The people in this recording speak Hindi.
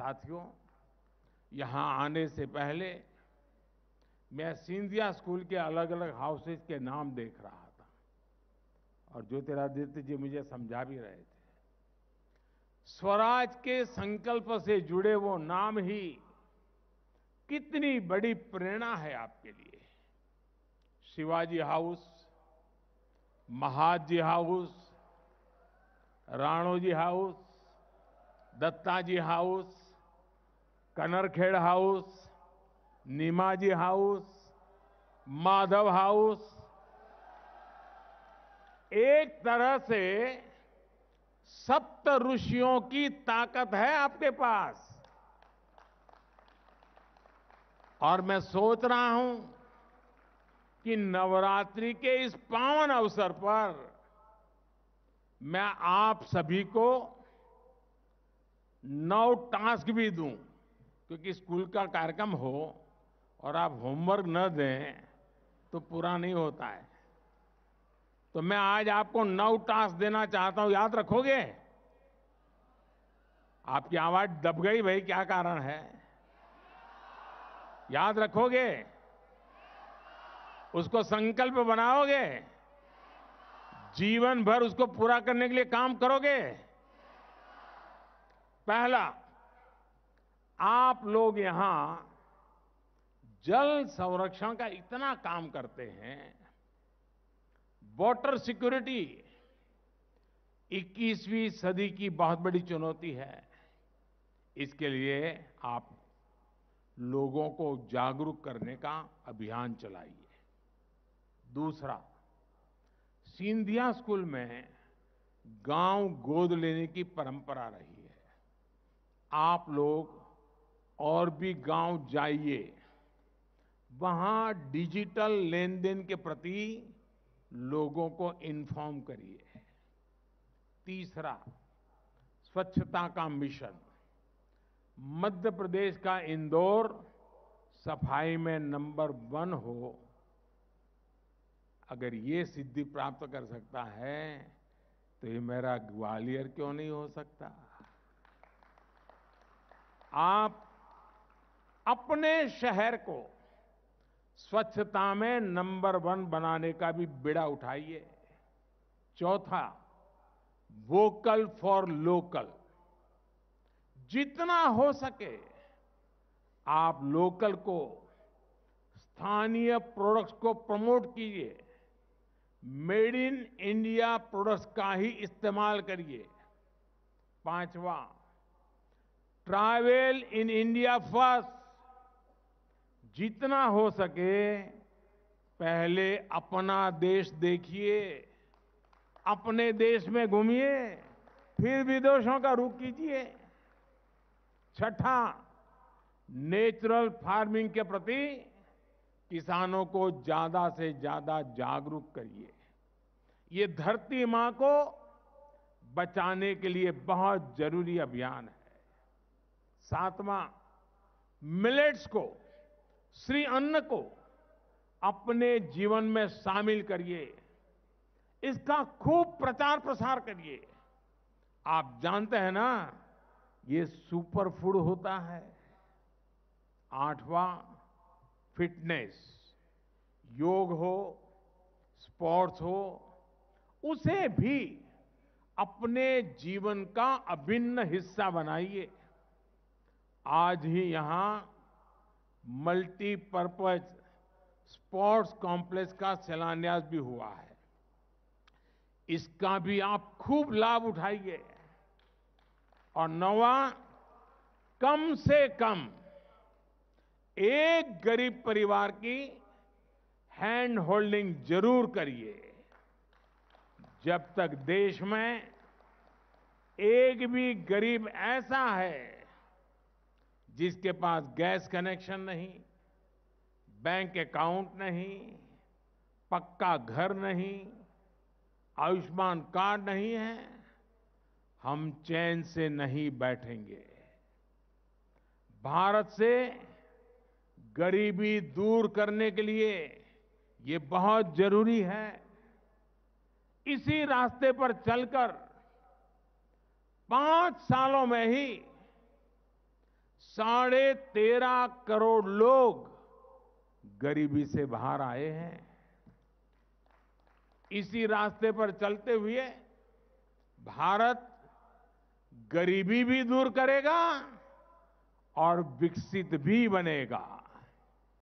साथियों यहाँ आने से पहले मैं सिंधिया स्कूल के अलग अलग हाउसेज के नाम देख रहा था और ज्योतिरादित्य जी मुझे समझा भी रहे थे स्वराज के संकल्प से जुड़े वो नाम ही कितनी बड़ी प्रेरणा है आपके लिए Shivaji house Mahaji house Ranoji house Dattaji house Kanerkhed house Nimaji house Madhav house एक तरह से सप्त ऋषियों की ताकत है आपके पास और मैं सोच रहा हूं कि नवरात्रि के इस पावन अवसर पर मैं आप सभी को नौ टास्क भी दूं क्योंकि स्कूल का कार्यक्रम हो और आप होमवर्क न दें तो पूरा नहीं होता है तो मैं आज आपको नौ टास्क देना चाहता हूं याद रखोगे आपकी आवाज दब गई भाई क्या कारण है याद रखोगे उसको संकल्प बनाओगे जीवन भर उसको पूरा करने के लिए काम करोगे पहला आप लोग यहां जल संरक्षण का इतना काम करते हैं वाटर सिक्योरिटी 21वीं सदी की बहुत बड़ी चुनौती है इसके लिए आप लोगों को जागरूक करने का अभियान चलाइए दूसरा सिंधिया स्कूल में गांव गोद लेने की परंपरा रही है आप लोग और भी गांव जाइए वहां डिजिटल लेन देन के प्रति लोगों को इन्फॉर्म करिए तीसरा स्वच्छता का मिशन मध्य प्रदेश का इंदौर सफाई में नंबर वन हो अगर ये सिद्धि प्राप्त कर सकता है तो ये मेरा ग्वालियर क्यों नहीं हो सकता आप अपने शहर को स्वच्छता में नंबर वन बनाने का भी बिड़ा उठाइए चौथा वोकल फॉर लोकल जितना हो सके आप लोकल को स्थानीय प्रोडक्ट्स को प्रमोट कीजिए मेड इन इंडिया प्रोडक्ट्स का ही इस्तेमाल करिए पांचवा ट्रैवल इन इंडिया फर्स्ट जितना हो सके पहले अपना देश देखिए अपने देश में घूमिए फिर विदेशों का रुख कीजिए छठा नेचुरल फार्मिंग के प्रति किसानों को ज्यादा से ज्यादा जागरूक करिए ये धरती मां को बचाने के लिए बहुत जरूरी अभियान है सातवां मिलेट्स को श्री अन्न को अपने जीवन में शामिल करिए इसका खूब प्रचार प्रसार करिए आप जानते हैं ना ये सुपर फूड होता है आठवां फिटनेस योग हो स्पोर्ट्स हो उसे भी अपने जीवन का अभिन्न हिस्सा बनाइए आज ही यहां मल्टीपर्पज स्पोर्ट्स कॉम्प्लेक्स का शिलान्यास भी हुआ है इसका भी आप खूब लाभ उठाइए और नवा कम से कम एक गरीब परिवार की हैंड होल्डिंग जरूर करिए जब तक देश में एक भी गरीब ऐसा है जिसके पास गैस कनेक्शन नहीं बैंक अकाउंट नहीं पक्का घर नहीं आयुष्मान कार्ड नहीं है हम चैन से नहीं बैठेंगे भारत से गरीबी दूर करने के लिए ये बहुत जरूरी है इसी रास्ते पर चलकर पांच सालों में ही साढ़े तेरह करोड़ लोग गरीबी से बाहर आए हैं इसी रास्ते पर चलते हुए भारत गरीबी भी दूर करेगा और विकसित भी बनेगा